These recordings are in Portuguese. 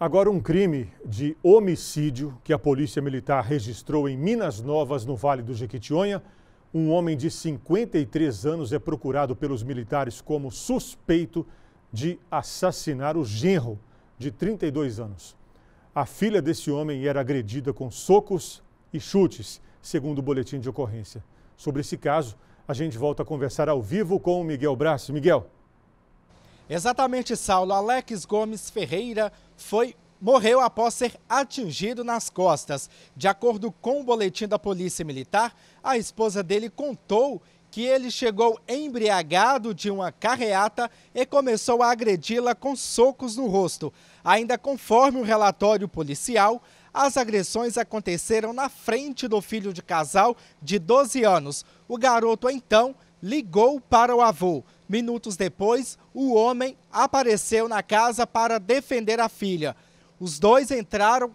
Agora, um crime de homicídio que a Polícia Militar registrou em Minas Novas, no Vale do Jequitinhonha. Um homem de 53 anos é procurado pelos militares como suspeito de assassinar o genro, de 32 anos. A filha desse homem era agredida com socos e chutes, segundo o boletim de ocorrência. Sobre esse caso, a gente volta a conversar ao vivo com o Miguel Brás. Miguel. Exatamente, Saulo. Alex Gomes Ferreira foi morreu após ser atingido nas costas. De acordo com o boletim da Polícia Militar, a esposa dele contou que ele chegou embriagado de uma carreata e começou a agredi-la com socos no rosto. Ainda conforme o relatório policial, as agressões aconteceram na frente do filho de casal de 12 anos. O garoto então ligou para o avô. Minutos depois, o homem apareceu na casa para defender a filha. Os dois entraram,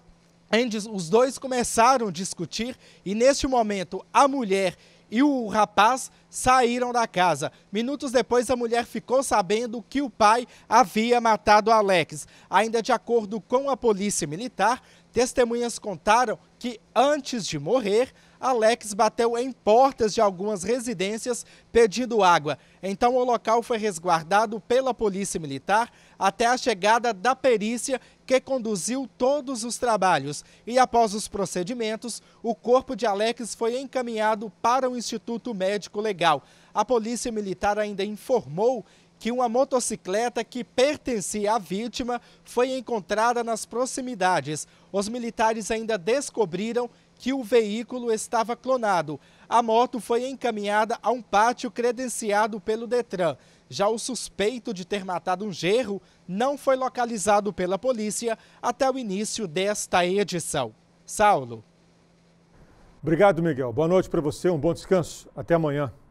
os dois começaram a discutir e neste momento a mulher e o rapaz saíram da casa. Minutos depois, a mulher ficou sabendo que o pai havia matado Alex. Ainda de acordo com a polícia militar, testemunhas contaram que antes de morrer, Alex bateu em portas de algumas residências pedindo água. Então o local foi resguardado pela polícia militar até a chegada da perícia que conduziu todos os trabalhos. E após os procedimentos, o corpo de Alex foi encaminhado para o Instituto Médico Legal. A Polícia Militar ainda informou que uma motocicleta que pertencia à vítima foi encontrada nas proximidades. Os militares ainda descobriram que o veículo estava clonado. A moto foi encaminhada a um pátio credenciado pelo Detran. Já o suspeito de ter matado um gerro não foi localizado pela polícia até o início desta edição. Saulo. Obrigado, Miguel. Boa noite para você, um bom descanso. Até amanhã.